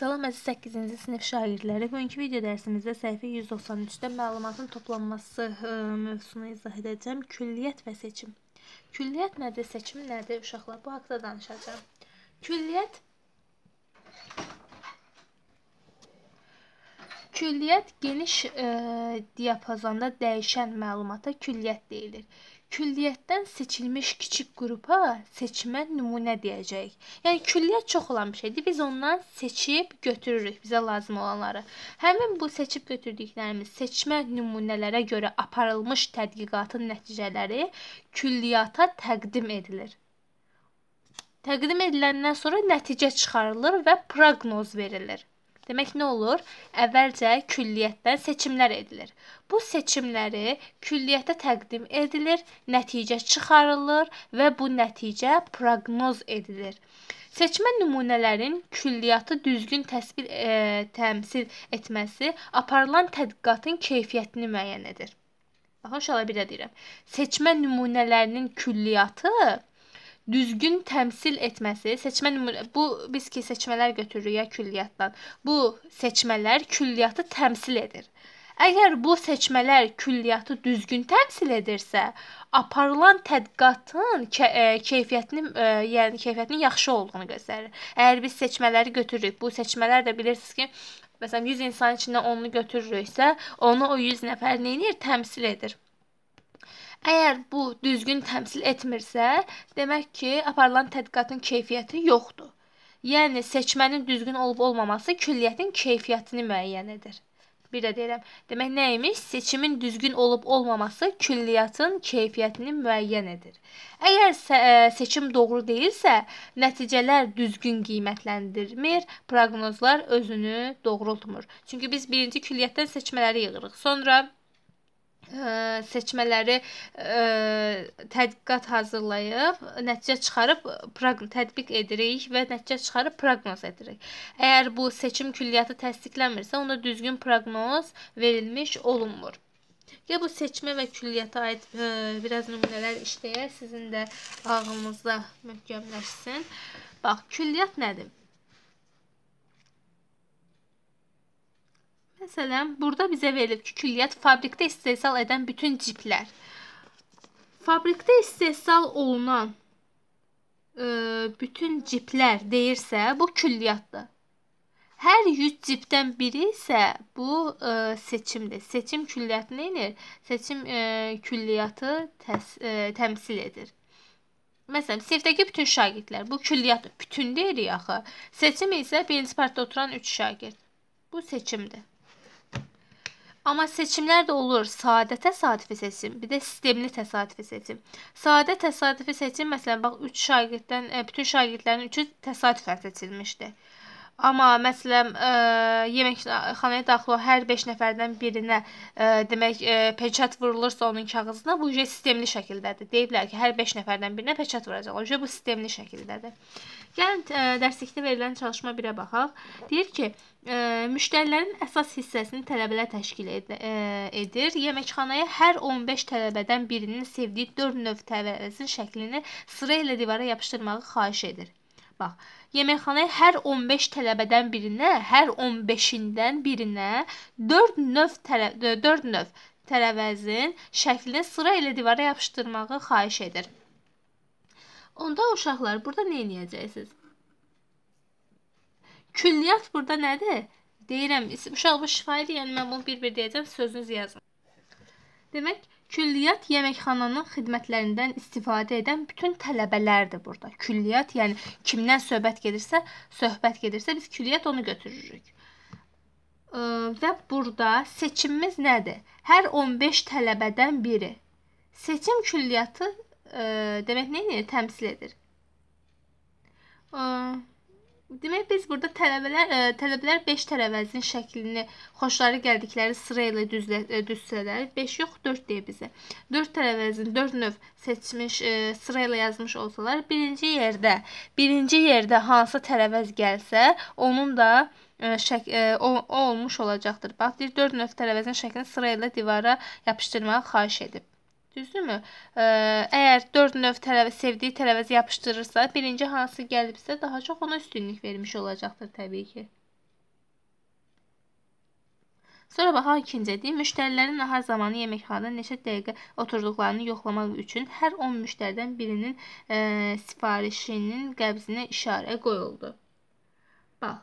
Salam əziz 8-ci sinif şagirdləri. Bugünkü video dərsimizdə səhifə 193-də məlumatın toplanması e, mövzusunu izah edəcəm. Külliyyət və seçim. Külliyyət nədir, seçim nədir? Uşaqlar bu haqqda danışacağam. Külliyyət Külliyyət geniş e, diapazonda dəyişən məlumata külliyyət deyilir külliyyətdən seçilmiş kiçik qrupa seçmə nümunə deyəcəyik. Yəni külliyyət çox olan bir şeydir. Biz ondan seçib götürürük bizə lazım olanları. Həmin bu seçib götürdüklərimiz seçmə nümunələrə görə aparılmış tədqiqatın nəticələri külliyyata təqdim edilir. Təqdim ediləndən sonra nəticə çıxarılır və proqnoz verilir. Demək nə olur? Əvvəlcə külliyyətdən seçimlər edilir. Bu seçimləri külliyyətə təqdim edilir, nəticə çıxarılır və bu nəticə proqnoz edilir. Seçmə nümunələrin külliyyatı düzgün təsvir e, təmsil etməsi aparılan tədqiqatın keyfiyyətini müəyyən edir. Baxın, inşallah bir də deyirəm. Seçmə nümunələrinin külliyyatı düzgün təmsil etməsi, seçmə nümunə bu biz ki seçmələr götürürük ya külliyyatdan. Bu seçmələr külliyyatı təmsil edir. Əgər bu seçmələr külliyyatı düzgün təmsil edirsə, aparılan tədqiqatın e, keyfiyyətinin, e, yəni keyfiyyətinin yaxşı olduğunu göstərir. Əgər biz seçmələri götürürük, bu seçmələr də bilirsiniz ki, məsələn 100 insan içindən 10-unu götürürüksə, onu o 100 nəfər nə edir? Təmsil edir. Əgər bu düzgün təmsil etmirsə, demək ki, aparılan tədqiqatın keyfiyyəti yoxdur. Yəni seçmənin düzgün olub-olmaması külliyyətin keyfiyyətini müəyyən edir. Bir də deyirəm, demək nə imiş? Seçimin düzgün olub-olmaması külliyyatın keyfiyyətini müəyyən edir. Əgər e, seçim doğru deyilsə, nəticələr düzgün qiymətləndirmir, proqnozlar özünü doğrultmur. Çünki biz birinci külliyyətdən seçmələri yığırıq. Sonra seçmələri tədqiqat hazırlayıb, nəticə çıxarıb tətbiq edirik və nəticə çıxarıb proqnoz edirik. Əgər bu seçim külliyyatı təsdiqlənmirsə, onda düzgün proqnoz verilmiş olunmur. Ya bu seçmə və külliyyata aid e, biraz nümunələr işləyək, sizin də ağlınızda möhkəmləşsin. Bax, külliyyat nədir? Məsələn, burada bizə verilib ki, külliyyat fabrikdə istehsal edən bütün ciplər. Fabrikdə istehsal olunan ə, e, bütün ciplər deyirsə, bu külliyyatdır. Hər 100 cipdən biri isə bu ə, e, seçimdir. Seçim külliyyatı nə edir? Seçim ə, e, külliyyatı təs, ə, təmsil edir. Məsələn, sinifdəki bütün şagirdlər bu külliyyatdır. Bütün deyirik axı. Seçim isə birinci partda oturan 3 şagird. Bu seçimdir. Amma seçimlər də olur. Sadə təsadüfi seçim, bir də sistemli təsadüfi seçim. Sadə təsadüfi seçim məsələn bax 3 şagirddən e, bütün şagirdlərin 3-ü təsadüfən seçilmişdi. Amma məsələn ə, e, yeməkxanaya daxil olan hər 5 nəfərdən birinə ə, e, demək ə, peçət vurulursa onun kağızına bu uje sistemli şəkildədir. Deyiblər ki, hər 5 nəfərdən birinə peçət vuracaqlar. Uje bu sistemli şəkildədir. Gəlin ə, dərslikdə verilən çalışma 1-ə baxaq. Deyir ki, ə, Müştərilərin əsas hissəsini tələbələr təşkil edir. Yeməkxanaya hər 15 tələbədən birinin sevdiyi 4 növ təvəzzün şəklini sıra ilə divara yapışdırmağı xahiş edir. Bax, yeməkxanaya hər 15 tələbədən birinə, hər 15-indən birinə 4 növ tələ, 4 növ tərəvəzin şəklini sıra ilə divara yapışdırmağı xahiş edir. Onda uşaqlar, burada nə edəcəksiniz? Külliyyat burada nədir? Deyirəm, uşaq bu şifahidir, yəni mən bunu bir-bir deyəcəm, sözünüz yazın. Demək, külliyyat yeməkxananın xidmətlərindən istifadə edən bütün tələbələrdir burada. Külliyyat, yəni kimdən söhbət gedirsə, söhbət gedirsə biz külliyyat onu götürürük. Və burada seçimimiz nədir? Hər 15 tələbədən biri. Seçim külliyyatı demək nə edir? Təmsil edir. Demək biz burada tələbələr e, tələbələr 5 tərəvəzin şəklini xoşları gəldikləri sıra ilə düzlə, e, düzsələr, 5 yox 4 deyə bizə. 4 tərəvəzin 4 növ seçmiş e, sıra ilə yazmış olsalar, birinci yerdə, birinci yerdə hansı tərəvəz gəlsə, onun da şək o, o olmuş olacaqdır. Bax, 4 növ tərəvəzin şəklini sıra ilə divara yapışdırmağı xahiş edib düzdürmü? Əgər 4 növ tərəvə sevdiyi tərəvəzi yapışdırırsa, birinci hansı gəlibsə, daha çox ona üstünlük vermiş olacaqdır təbii ki. Sonra baxaq ikincidir. Müştərilərin nahar zamanı yeməkxanada neçə dəqiqə oturduqlarını yoxlamaq üçün hər 10 müştəridən birinin e, sifarişinin qəbzinə işarə qoyuldu. Bax.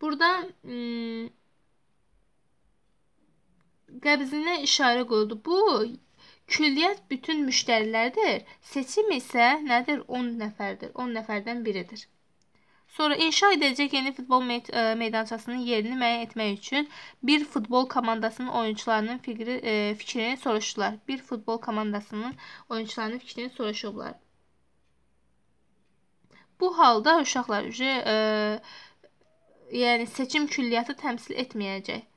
Burada ıı, qəbzinə işarə qoyuldu. Bu külliyyət bütün müştərilərdir. Seçim isə nədir? 10 nəfərdir. 10 nəfərdən biridir. Sonra inşa ediləcək yeni futbol me e, meydançasının yerini müəyyən etmək üçün bir futbol komandasının oyunçularının fikri, e, fikrini soruşdular. Bir futbol komandasının oyunçularının fikrini soruşublar. Bu halda uşaqlar ücə, e, yəni seçim külliyyatı təmsil etməyəcək.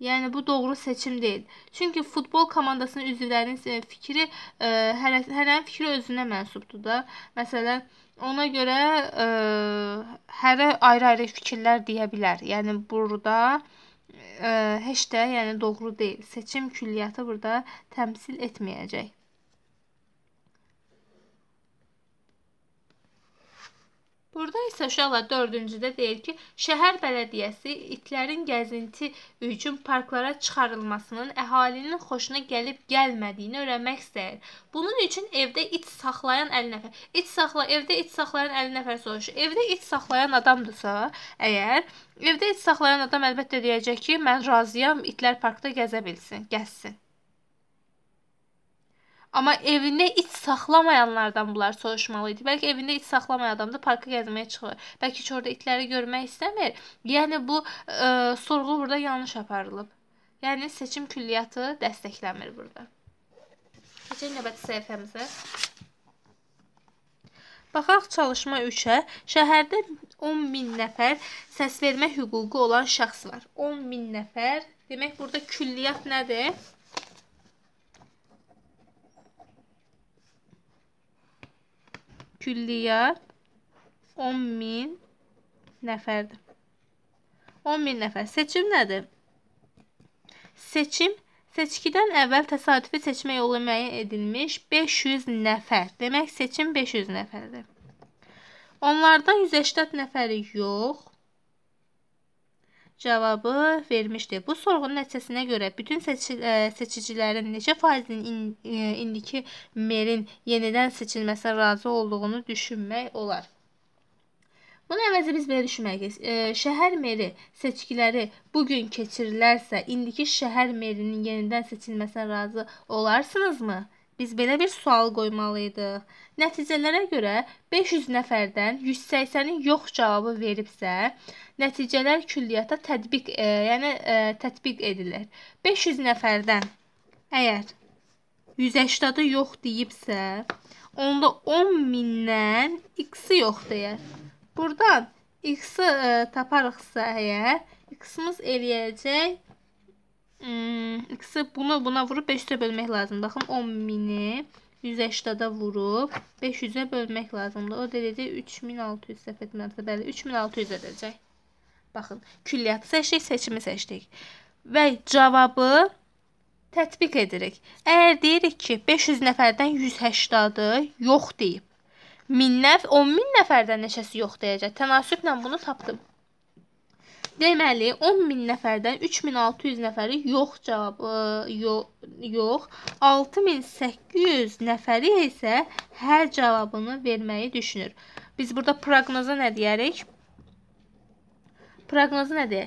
Yəni bu doğru seçim deyil. Çünki futbol komandasının üzvlərinin e, fikri ə, e, hər hərənin fikri özünə mənsubdur da. Məsələn, ona görə ə, e, hərə ayrı-ayrı fikirlər deyə bilər. Yəni burada ə, heç də yəni doğru deyil. Seçim külliyyatı burada təmsil etməyəcək. Burada isə uşaqlar dördüncüdə deyir ki, şəhər bələdiyyəsi itlərin gəzinti üçün parklara çıxarılmasının əhalinin xoşuna gəlib-gəlmədiyini öyrənmək istəyir. Bunun üçün evdə it saxlayan 50 nəfər, it saxla, evdə it saxlayan 50 nəfər soruşur. Evdə it saxlayan adamdırsa, əgər evdə it saxlayan adam əlbəttə deyəcək ki, mən razıyam, itlər parkda gəzə bilsin, gəzsin. Amma evində iç saxlamayanlardan bunlar soruşmalı idi. Bəlkə evində iç saxlamayan adam da parka gəzməyə çıxır. Bəlkə heç orada itləri görmək istəmir. Yəni bu ə, e, sorğu burada yanlış aparılıb. Yəni seçim külliyyatı dəstəkləmir burada. Keçək növbəti səhifəmizə. Baxaq çalışma 3-ə. Şəhərdə 10 min nəfər səs vermə hüququ olan şəxs var. 10 min nəfər. Demək burada külliyyat nədir? külliyyat 10 min nəfərdir. 10 min nəfər. Seçim nədir? Seçim seçkidən əvvəl təsadüfi seçmə yolu müəyyən edilmiş 500 nəfər. Demək seçim 500 nəfərdir. Onlardan 180 nəfəri yox, cavabı vermişdi. Bu sorğunun nəticəsinə görə bütün seçi, ə, e, seçicilərin neçə faizinin in, ə, e, indiki merin yenidən seçilməsinə razı olduğunu düşünmək olar. Bunun əvəzi biz belə düşünməliyik. E, şəhər meri seçkiləri bu gün keçirilərsə, indiki şəhər merinin yenidən seçilməsinə razı olarsınızmı? Biz belə bir sual qoymalıydıq. Nəticələrə görə 500 nəfərdən 180-in yox cavabı veribsə, nəticələr külliyata tətbiq, e, yəni e, tətbiq edilir. 500 nəfərdən əgər 180-ı yox deyibsə, onda 10 mindən x-i yox deyər. Burdan x-i e, taparıqsa əgər, x-imiz eləyəcək Sırf bunu buna vurub 500-ə bölmək lazımdır. Baxın 10.000-i 180-də vurub 500-ə bölmək lazımdır. O deyəcək 3600 səhv etmirəmsə, bəli 3600 edəcək. Baxın, külliyyatı seçdik, seçimi seçdik. Və cavabı tətbiq edirik. Əgər deyirik ki, 500 nəfərdən 180-ı yox deyib. 1000 nəf 10000 nəfərdən neçəsi yox deyəcək. Tənasüblə bunu tapdım. Deməli 10000 nəfərdən 3600 nəfəri yox cavabı e, yox, 6800 nəfəri isə hər cavabını verməyi düşünür. Biz burada proqnoza nə deyərik? Proqnoz nədir?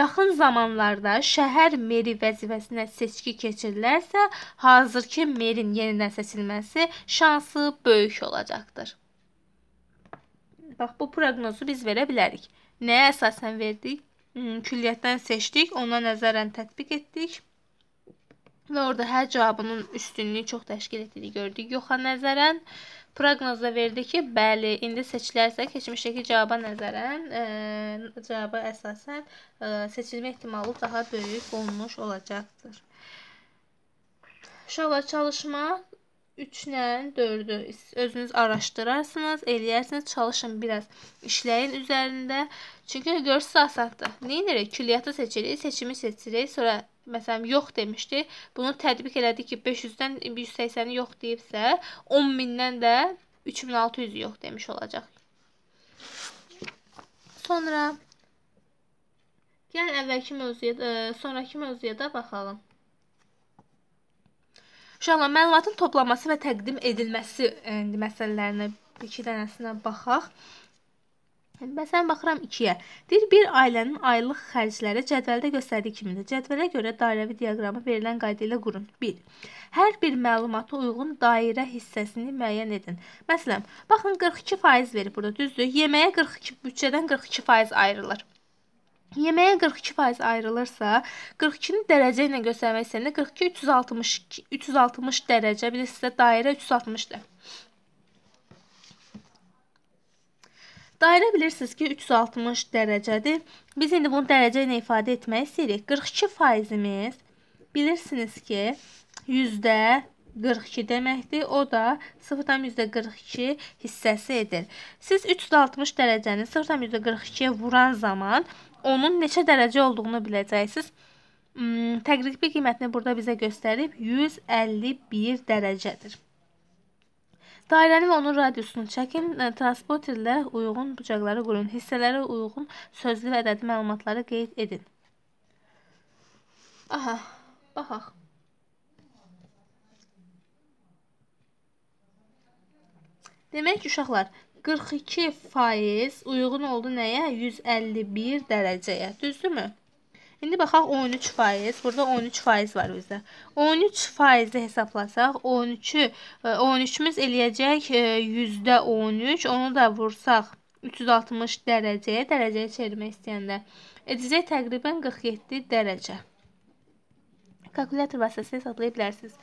Yaxın zamanlarda şəhər meri vəzifəsinə seçki keçirilərsə, hazırki merin yenidən seçilməsi şansı böyük olacaqdır. Bax bu proqnozu biz verə bilərik. Nəyə əsasən verdik? Hmm, külliyyətdən seçdik, ona nəzərən tətbiq etdik. Və orada hər cavabının üstünlüyü çox təşkil etdiyini gördük. Yoxa nəzərən proqnozda verdi ki, bəli, indi seçilərsə keçmişdəki cavaba nəzərən, ə, e, cavaba əsasən ə, e, seçilmə ehtimalı daha böyük olmuş olacaqdır. Uşaqlar çalışma 3 ilə 4-ü özünüz araşdırarsınız, eləyərsiniz, çalışın biraz işləyin üzərində. Çünki görürsüz asandır. Neyinirik? Külliyyatı seçirik, seçimi seçirik, sonra məsələn yox demişdi. Bunu tətbiq elədi ki, 500-dən 180-i yox deyibsə, 10000-dən də 3600-ü yox demiş olacaq. Sonra gəlin əvvəlki mövzuya, ə, e, sonrakı mövzuya da baxalım. Uşaqlar, məlumatın toplanması və təqdim edilməsi e, məsələlərinə bir iki dənəsinə baxaq. Məsələn, baxıram 2-yə. Deyir, bir ailənin aylıq xərcləri cədvəldə göstərdiyi kimidir. Cədvələ görə dairəvi diaqramı verilən qayda ilə qurun. 1. Hər bir məlumata uyğun dairə hissəsini müəyyən edin. Məsələn, baxın 42% verib burada, düzdür? Yeməyə 42 büdcədən 42% ayrılır. Yeməyə 42% ayrılırsa, 42-ni dərəcə ilə göstərmək istəyəndə 42 360 360 dərəcə, bilirsinizsə dairə 360-dır. Dairə bilirsiniz ki, 360 dərəcədir. Biz indi bunu dərəcə ilə ifadə etmək istəyirik. 42 faizimiz bilirsiniz ki, yüzdə 42 deməkdir. O da 0,42 hissəsi edir. Siz 360 dərəcəni 0,42-yə vuran zaman onun neçə dərəcə olduğunu biləcəksiniz. Hmm, Təqribi qiymətini burada bizə göstərib 151 dərəcədir. Dairəni və onun radiusunu çəkin. E, Transporterlərə uyğun bucaqları qurun. Hissələrə uyğun sözlü və ədədi məlumatları qeyd edin. Aha, baxaq. Demək ki, uşaqlar, 42 faiz uyğun oldu nəyə? 151 dərəcəyə. Düzdürmü? İndi baxaq 13 faiz. Burada 13 faiz var bizdə. 13 faizi hesablasaq 13-ü 13-ümüz e, eləyəcək 13, e, onu da vursaq 360 dərəcəyə, dərəcəyə çevirmək istəyəndə edəcək təqribən 47 dərəcə. Kalkulyator vasitəsilə hesablaya bilərsiniz.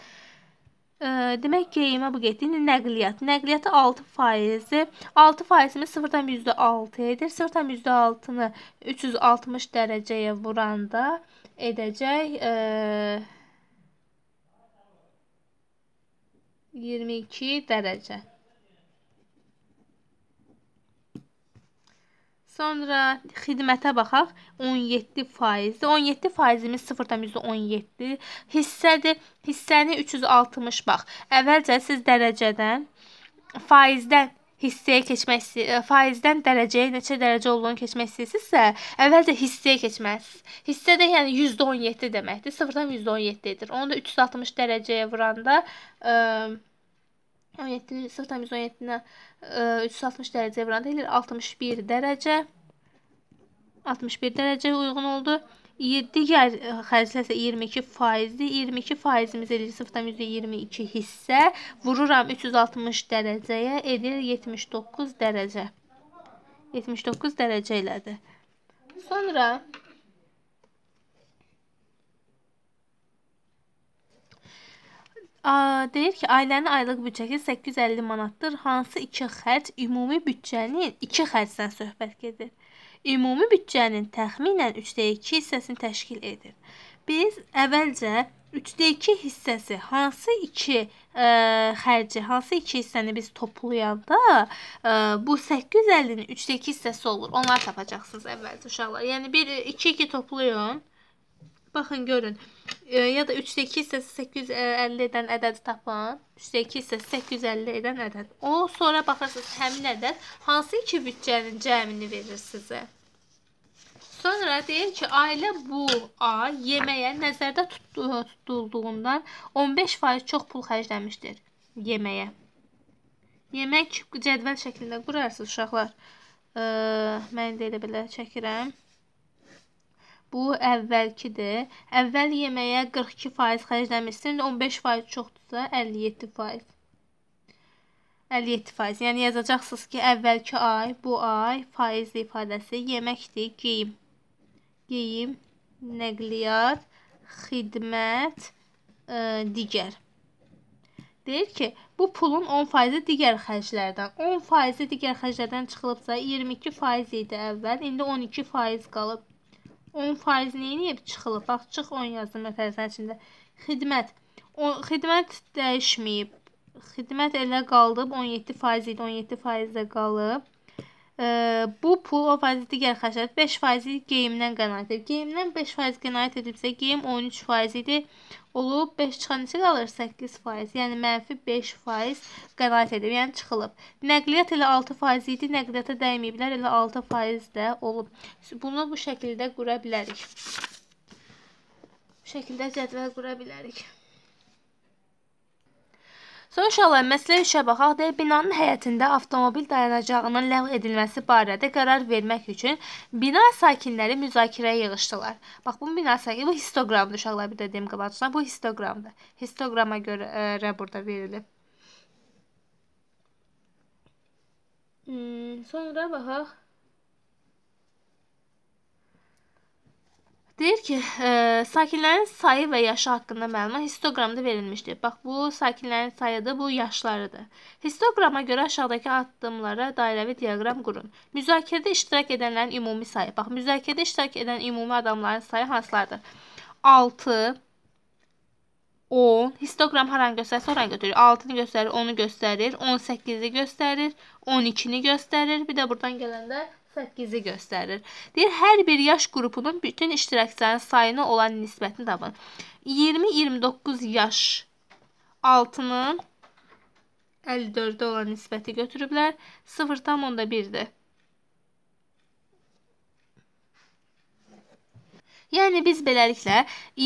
Demək ki, imə bu getdiyini nəqliyyat. Nəqliyyatı 6 faizi, 6 faizini 0-dan %6 edir. 0-dan %6-nı 360 dərəcəyə vuranda edəcək 22 e, dərəcə. Sonra xidmətə baxaq. 17 faizdir. 17 faizimiz 0,17 hissədir. Hissəni 360 bax. Əvvəlcə siz dərəcədən faizdən hissəyə keçmək e, faizdən dərəcəyə neçə dərəcə olduğunu keçmək istəyirsinizsə, əvvəlcə hissəyə keçməlisiniz. Hissə də yəni %17 deməkdir. 0.17-dir. Onu da 360 dərəcəyə vuranda ə, 17 0,117-nə 360 dərəcə evranda eləyir. 61 dərəcə. 61 dərəcə uyğun oldu. Digər e, xərcləsə 22 faizdir. 22 faizimiz eləyir 0,22 hissə. Vururam 360 dərəcəyə edir 79 dərəcə. 79 dərəcə elədi. Sonra Deyir ki, ailənin aylıq büdcəsi 850 manatdır. Hansı iki xərc ümumi büdcənin iki xərcdən söhbət gedir? Ümumi büdcənin təxminən 3/2 hissəsini təşkil edir. Biz əvvəlcə 3/2 hissəsi hansı iki ə, e, xərci, hansı iki hissəni biz toplayanda ə, e, bu 850-nin 3/2 hissəsi olur. Onları tapacaqsınız əvvəlcə uşaqlar. Yəni 1 2 2 toplayın. Baxın, görün. E, ya da 3-də 2 hissəsi 850 edən ədədi tapın. 3-də 2 hissəsi 850 edən ədəd. O, sonra baxırsınız həmin ədəd hansı iki büdcənin cəmini verir sizə. Sonra deyir ki, ailə bu A yeməyə nəzərdə tutulduğundan 15% çox pul xərcləmişdir yeməyə. Yemək cədvəl şəklində qurarsınız uşaqlar. E, mən də elə belə çəkirəm. Bu əvvəlkidir. Əvvəl yeməyə 42% xərcləmişsin, 15% çoxdursa 57%. 57%. Yəni yazacaqsınız ki, əvvəlki ay, bu ay faiz ifadəsi yeməkdir, geyim. Geyim, nəqliyyat, xidmət, ə, e, digər. Deyir ki, bu pulun 10%-i digər xərclərdən, 10%-i digər xərclərdən çıxılıbsa, 22% idi əvvəl, indi 12% qalıb. 10 faiz neyiniyib çıxılıb? Bax, çıx 10 yazdım mətəzənin içində. Xidmət. O, xidmət dəyişməyib. Xidmət elə qalıb 17 faiz idi. 17 faiz də qalıb bu pul o faizi digər xərclər 5 faizi geyimdən qənaət edib. Geyimdən 5 faiz qənaət edibsə, geyim 13 faiz idi. Olub 5 çıxan neçə qalır? 8 faiz. Yəni mənfi 5 faiz qənaət edib. Yəni çıxılıb. Nəqliyyat elə 6 faiz idi. Nəqliyyata dəyməyiblər. Elə 6 faiz də olub. Bunu bu şəkildə qura bilərik. Bu şəkildə cədvəl qura bilərik. Sonra uşaqlar məsələ işə baxaq deyə binanın həyətində avtomobil dayanacağının ləğv edilməsi barədə qərar vermək üçün bina sakinləri müzakirəyə yığışdılar. Bax bu bina sakini bu histoqramdır uşaqlar bir də deyim qabaqcasına bu histoqramdır. Histoqrama görə e, burada verilib. Hmm, sonra baxaq. Deyir ki, e, sakinlərin sayı və yaşı haqqında məlumat histoqramda verilmişdir. Bax, bu sakinlərin sayıdır, bu yaşlarıdır. Histoqrama görə aşağıdakı addımlara dairəvi diaqram qurun. Müzakirədə iştirak edənlərin ümumi sayı. Bax, müzakirədə iştirak edən ümumi adamların sayı hansılardır? 6 10 histoqram haranı göstərirsə oranı götürür. 6-nı göstərir, 10-u göstərir, 18-i göstərir, 12-ni göstərir. Bir də buradan gələndə 8-i göstərir. Deyir, hər bir yaş qrupunun bütün iştirakçıların sayına olan nisbətini tapın. 20-29 yaş altının 54-ə olan nisbəti götürüblər. 0,1-dir. Yəni biz beləliklə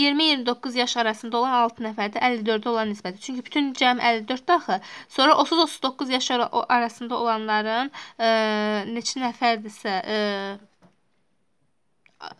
20-29 yaş arasında olan 6 nəfərdə 54-də olan nisbəti. Çünki bütün cəm 54-də axı. Sonra 30-39 yaş arasında olanların e, neçə nəfərdirsə, e,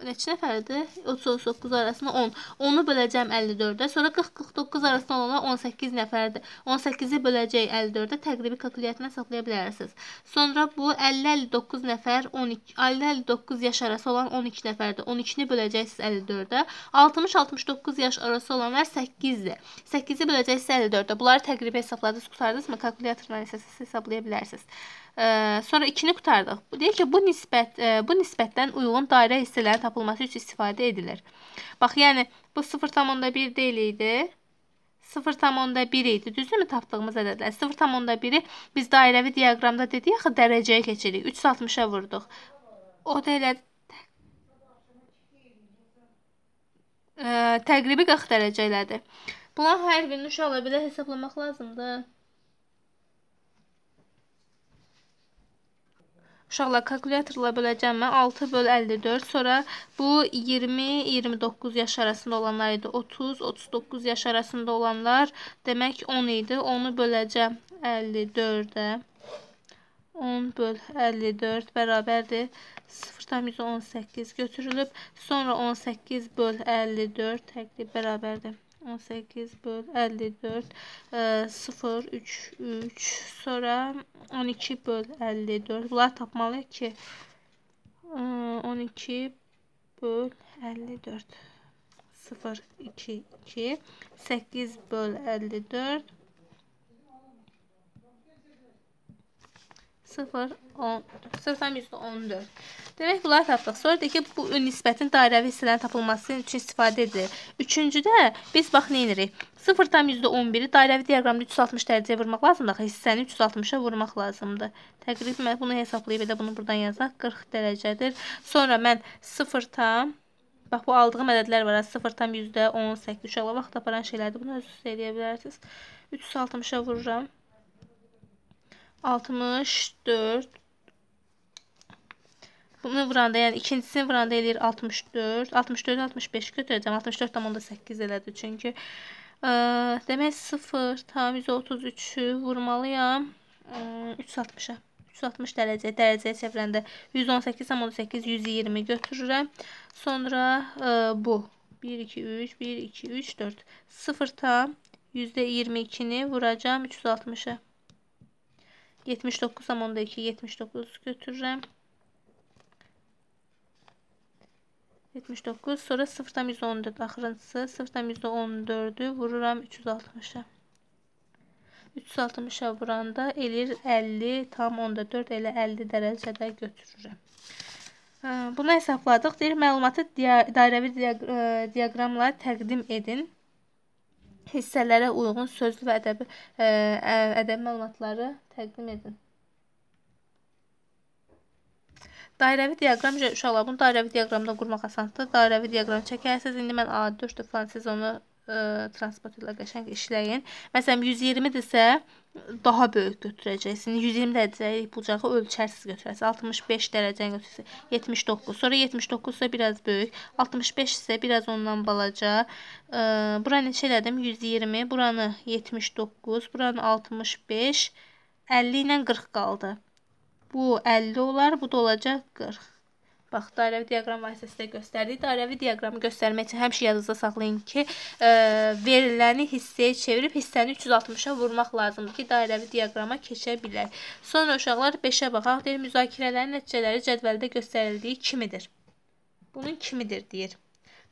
neçə nəfərdir? 30-39 arasında 10. 10-u böləcəm 54-ə. Sonra 40-49 arasında olana 18 nəfərdir. 18-i böləcək 54-ə təqribi kalkulyatorla hesablaya bilərsiniz. Sonra bu 50-59 nəfər 12 50-59 yaş arası olan 12 nəfərdir. 12-ni böləcəksiniz 54-ə. 60-69 yaş arası olanlar 8-dir. 8-i böləcəksiniz 54-ə. Bunları təqribi hesabladınız, qurtardınızmı? Kalkulyatorla isə hesablaya bilərsiniz. Ə, sonra 2-ni qutardıq. Deyək ki, bu nisbət ə, e, bu nisbətdən uyğun dairə hissələri tapılması üçün istifadə edilir. Bax, yəni bu 0.1 deyil idi. 0.1 idi. Düzdürmü tapdığımız ədədlər? 0.1-i biz dairəvi diaqramda dedik, axı dərəcəyə keçirik. 360-a vurduq. O da elə ə, e, təqribi 40 dərəcə elədi. Bunun hər birini uşaqla belə hesablamaq lazımdır. Uşaqlar, kalkulyatorla böləcəm mən 6 böl 54, sonra bu 20-29 yaş arasında olanlar idi. 30-39 yaş arasında olanlar demək 10 idi. 10-u böləcəm 54-də. 10 böl 54 bərabərdir 0,118 götürülüb. Sonra 18 böl 54 təqrib bərabərdir. 18 böl 54 e, 0 3 3 sonra 12 böl 54 bunları tapmalıyıq ki e, 12 böl 54 0 2 2 8 böl 54 0, 10, 0 üstü 14. Demək bunları tapdıq. Sonra deyək ki, bu nisbətin dairəvi hissələrin tapılması üçün istifadə edilir. Üçüncüdə biz bax nə edirik? 0,11-i dairəvi diaqramda 360 dərəcəyə vurmaq lazımdır. Hissəni 360-a vurmaq lazımdır. Təqribən mən bunu hesablayıb edə bunu buradan yazaq. 40 dərəcədir. Sonra mən 0, bax bu aldığım ədədlər var. 0,118 uşaqla vaxt aparan şeylərdir. Bunu özünüz eləyə bilərsiniz. 360-a vururam. 64 Bunu vuranda, yəni ikincisini vuranda eləyir 64. 64 65 götürəcəm. 64,8 elədi. Çünki ə, demək 0 tam 133-ü vurmalıyam. 360-a. 360 dərəcə dərəcəyə çevirəndə 118,8 120 götürürəm. Sonra ə, bu 1 2 3 1 2 3 4 0 tam %22-ni vuracağam 360-a. 79 am onda 2 79 götürürəm. 79 sonra 0-dan 114 axırıncısı 0-dan 114-ü vururam 360-a. 360-a vuranda eləyir 50 tam onda 4 elə 50 dərəcədə götürürəm. Hə, bunu hesabladıq. Deyir, məlumatı dairəvi diaqramla e, təqdim edin. Hissələrə uyğun sözlü və ədəbi, e, ədəbi məlumatları təqdim edin. Dairəvi diaqram uşaqlar, bunu dairəvi diaqramda qurmaq asandır. Dairəvi diaqram çəkərsiniz. İndi mən A4-dür falan siz onu ə, e, transport ilə qəşəng işləyin. Məsələn 120-dirsə daha böyük götürəcəksiniz. 120 dərəcəlik bucağı ölçərsiz götürəsiz. 65 dərəcəni götürürsüz. 79. Sonra 79 isə biraz böyük. 65 isə biraz ondan balaca. Ə, e, bura neçə elədim? 120. Buranı 79, buranı 65. 50 ilə 40 qaldı. Bu 50 olar, bu da olacaq 40. Bax, dairəvi diaqram vasitəsilə göstərdik. Dairəvi diaqramı göstərmək üçün həmişə yadınızda saxlayın ki, e, veriləni hissəyə çevirib hissəni 360-a vurmaq lazımdır ki, dairəvi diaqrama keçə bilək. Sonra uşaqlar 5-ə baxaq. Deyir, müzakirələrin nəticələri cədvəldə göstərildiyi kimidir? Bunun kimidir deyir.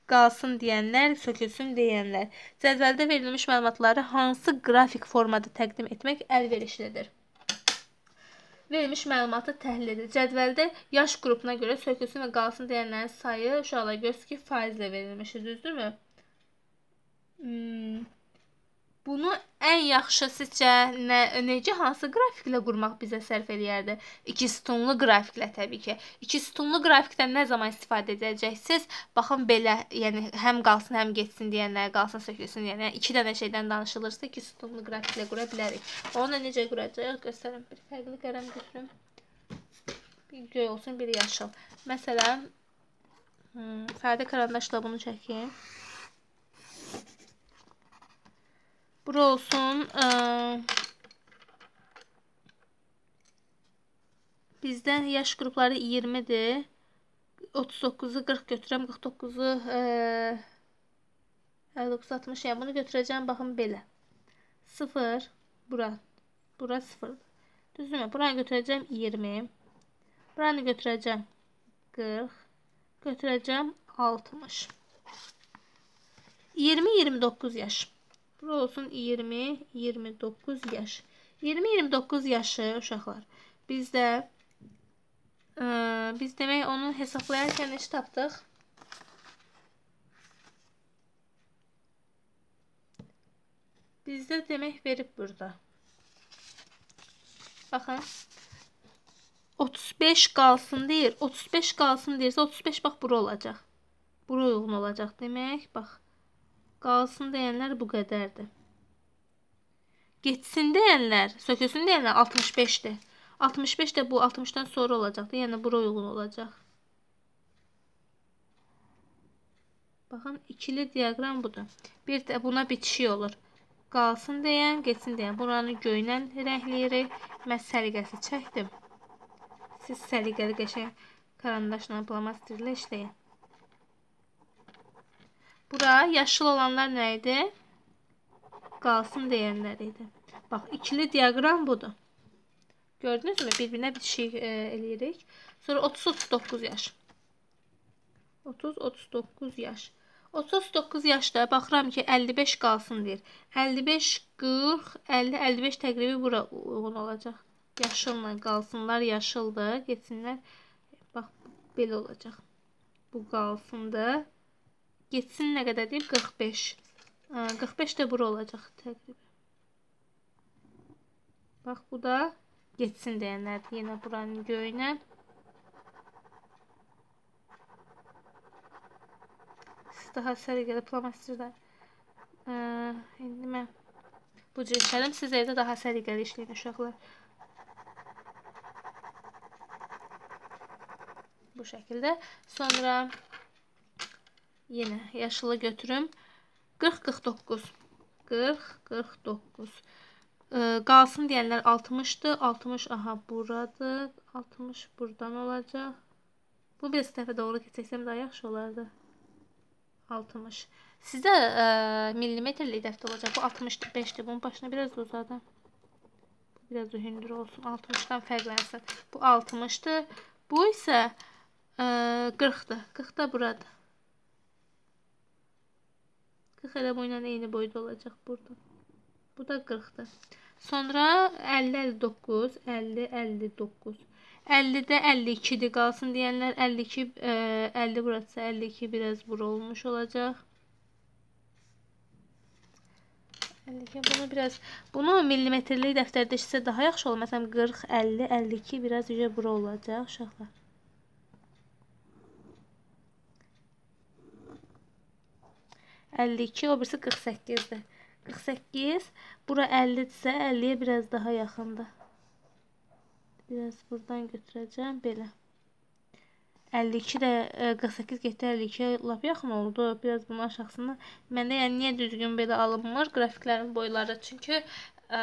Qalsın deyənlər, sökülsün deyənlər. Cədvəldə verilmiş məlumatları hansı qrafik formada təqdim etmək əlverişlidir? Verilmiş məlumatı təhlil edir. Cədvəldə yaş qrupuna görə sökülsün və qalsın deyənlərin sayı uşaqlara göstərir ki, faizlə verilmişdir, düzdürmü? Hmm. Bunu ən yaxşı sizcə nə, necə hansı qrafiklə qurmaq bizə sərf eləyərdi? 2 sütunlu qrafiklə təbii ki. 2 sütunlu qrafikdən nə zaman istifadə edəcəksiniz? Baxın belə, yəni həm qalsın, həm getsin deyənlər qalsın, sökülsün deyənlər. 2 dənə şeydən danışılırsa 2 sütunlu qrafiklə qura bilərik. Onu da necə quracağıq? Göstərim. Bir fərqli qələm götürüm. Bir göy olsun, bir yaşıl. Məsələn, hmm, sadə karandaşla bunu çəkim. Bura olsun. Iı, e, bizdən yaş qrupları 20-dir. 39-u 40 götürəm. 49-u 59-60. Yəni bunu götürəcəm. Baxın belə. 0. Bura. Bura 0. Düzdürmü? Buranı götürəcəm 20. Buranı götürəcəm 40. Götürəcəm 60. 20-29 yaş. Bura olsun 20, 29 yaş. 20-29 yaşı uşaqlar. Biz də ə, e, biz demək onu hesablayarkən neçə tapdıq? 1 Bizdə demək verib burada. Baxın. 35 qalsın deyir. 35 qalsın deyirsə 35 bax bura olacaq. Bura uyğun olacaq demək. Bax. Qalsın deyənlər bu qədərdir. Getsin deyənlər, sökülsün deyənlər 65-dir. 65 də bu 60-dan sonra olacaqdır. Yəni bura uyğun olacaq. Baxın, ikili diaqram budur. Bir də buna bitişik olur. Qalsın deyən, getsin deyən. Buranı göynən rəngləyirik. Mən səliqəsi çəkdim. Siz səliqəli qəşəng karandaşla plomasterlə işləyin. Bura yaşıl olanlar nə idi? Qalsın deyənlər idi. Bax, ikili diaqram budur. Gördünüzmü? Bir-birinə bitişik e, eləyirik. Sonra 30-39 yaş. 30-39 yaş. 30-39 yaşda baxıram ki, 55 qalsın deyir. 55, 40, 50, 55 təqribi bura uyğun olacaq. Yaşılla qalsınlar, yaşıldır, getsinlər. Bax, belə olacaq. Bu qalsındır. Getsin nə qədər deyim? 45. 45 də bura olacaq təqribən. Bax, bu da getsin deyənlərdir. Yenə buranın göyünə. Siz daha səliqəli plomastirdən. İndi mən bu cür işlədim. Siz evdə daha səliqəli işləyin uşaqlar. Bu şəkildə. Sonra Yenə yaşılı götürüm. 40-49. 40-49. E, qalsın deyənlər 60-dır. 60 aha buradır. 60 buradan olacaq. Bu bir dəfə doğru keçsəm daha yaxşı olardı. 60. Sizdə e, millimetrlik dəftə olacaq. Bu 65-dir. Bunun başına biraz uzadı. Biraz hündür olsun. 60-dan fərqlənsin. Bu 60-dır. Bu isə e, 40-dır. 40 da buradır. 40 elə bu ilə eyni boyda olacaq burada. Bu da 40-dır. Sonra 50 59, 50 59. 50-də 52-dir qalsın deyənlər 52 ə, 50 burası 52 biraz bura olmuş olacaq. 52 bunu biraz bunu millimetrlik dəftərdə işsə daha yaxşı olur. Məsələn 40, 50, 52 biraz yücə bura olacaq uşaqlar. 52, o birisi 48-dir. 48, bura 50-dirsə 50-yə biraz daha yaxındır. Biraz buradan götürəcəm, belə. 52 də 48 e, getdi 52 lap yaxın oldu. Biraz bunun aşağısını məndə yəni niyə düzgün belə alınmır qrafiklərin boyları? Çünki ə, e,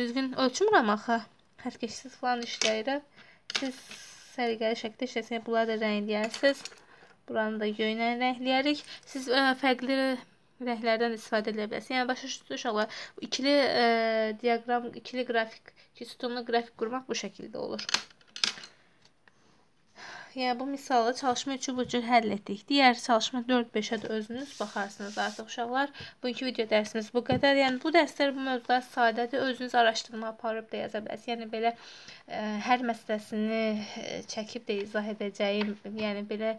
düzgün ölçmürəm axı. Hərkeşsiz falan işləyirəm. Siz səliqəli şəkildə işləsəniz, bunları da rəngləyərsiniz. Buranı da göynə rəngləyərik. Siz ə, e, fərqli rənglərdən istifadə edə bilərsiniz. Yəni başa düşdünüz uşaqlar, ikili ə, e, diaqram, ikili qrafik, iki sütunlu qrafik qurmaq bu şəkildə olur. Yəni bu misalı çalışma üçün bu cür həll etdik. Digər çalışma 4-5-ə də özünüz baxarsınız artıq uşaqlar. Bugünkü video dərsimiz bu qədər. Yəni bu dərslər bu mövzular sadədir. Özünüz araşdırma aparıb da yaza bilərsiniz. Yəni belə ə, e, hər məsələsini çəkib də izah edəcəyim, yəni belə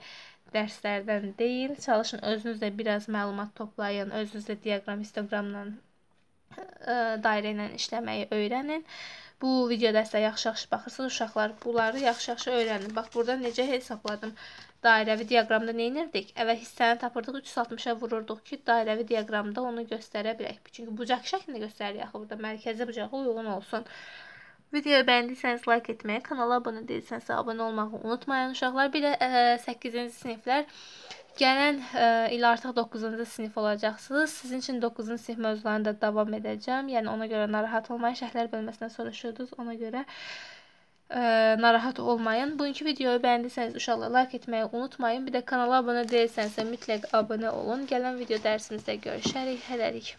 dərslərdən deyil. Çalışın özünüz də biraz məlumat toplayın, özünüz də diaqram, histogramla e, dairə ilə işləməyi öyrənin. Bu video dərsə yaxşı-yaxşı baxırsınız uşaqlar, bunları yaxşı-yaxşı öyrənin. Bax burada necə hesabladım. Dairəvi diaqramda nə edirdik? Əvvəl hissəni tapırdıq, 360-a vururduq ki, dairəvi diaqramda onu göstərə bilək. Çünki bucaq şəklində göstəririk axı burada mərkəzi bucağa uyğun olsun. Videoyu bəyəndiysəniz like etməyi, kanala abunə deyilsənsə abunə olmağı unutmayın. Uşaqlar bir də ə, 8-ci siniflər gələn ə, e, il artıq 9-cu sinif olacaqsınız. Sizin üçün 9-cu sinif mövzularını da davam edəcəm. Yəni ona görə narahat olmayın. Şərhlər bölməsindən soruşurdunuz. Ona görə ə, e, narahat olmayın. Bugünkü videoyu bəyəndiysəniz uşaqlar like etməyi unutmayın. Bir də kanala abunə deyilsənsə mütləq abunə olun. Gələn video dərsimizdə görüşərik. Hələlik.